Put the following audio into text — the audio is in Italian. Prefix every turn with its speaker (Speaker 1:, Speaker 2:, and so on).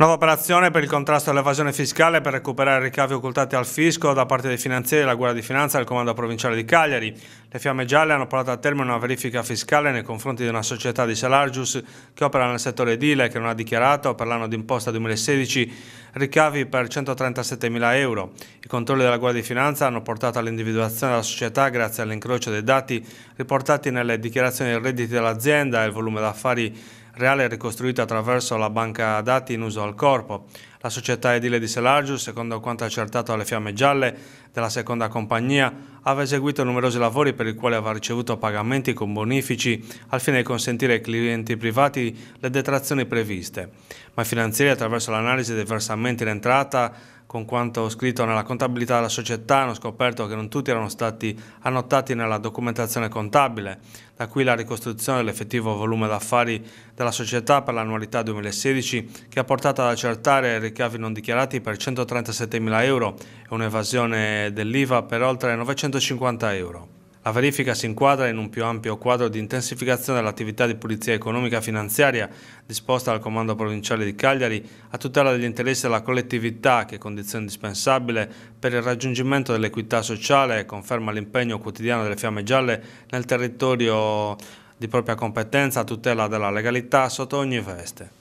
Speaker 1: Nuova operazione per il contrasto all'evasione fiscale per recuperare ricavi occultati al fisco da parte dei finanzieri della Guardia di Finanza e del Comando Provinciale di Cagliari. Le Fiamme Gialle hanno portato a termine una verifica fiscale nei confronti di una società di Salargius che opera nel settore edile e che non ha dichiarato per l'anno d'imposta 2016 ricavi per 137.000 euro. I controlli della Guardia di Finanza hanno portato all'individuazione della società grazie all'incrocio dei dati riportati nelle dichiarazioni dei redditi dell'azienda e il volume d'affari Reale è ricostruita attraverso la banca dati in uso al corpo. La società edile di Selargiu, secondo quanto accertato alle Fiamme Gialle della seconda compagnia, aveva eseguito numerosi lavori per i quali aveva ricevuto pagamenti con bonifici al fine di consentire ai clienti privati le detrazioni previste. Ma i finanzieri, attraverso l'analisi dei versamenti in entrata, con quanto ho scritto nella contabilità della società hanno scoperto che non tutti erano stati annotati nella documentazione contabile, da qui la ricostruzione dell'effettivo volume d'affari della società per l'annualità 2016 che ha portato ad accertare ricavi non dichiarati per 137.000 euro e un'evasione dell'IVA per oltre 950 euro. La verifica si inquadra in un più ampio quadro di intensificazione dell'attività di pulizia economica e finanziaria disposta dal Comando Provinciale di Cagliari a tutela degli interessi della collettività che è condizione indispensabile per il raggiungimento dell'equità sociale e conferma l'impegno quotidiano delle Fiamme Gialle nel territorio di propria competenza a tutela della legalità sotto ogni veste.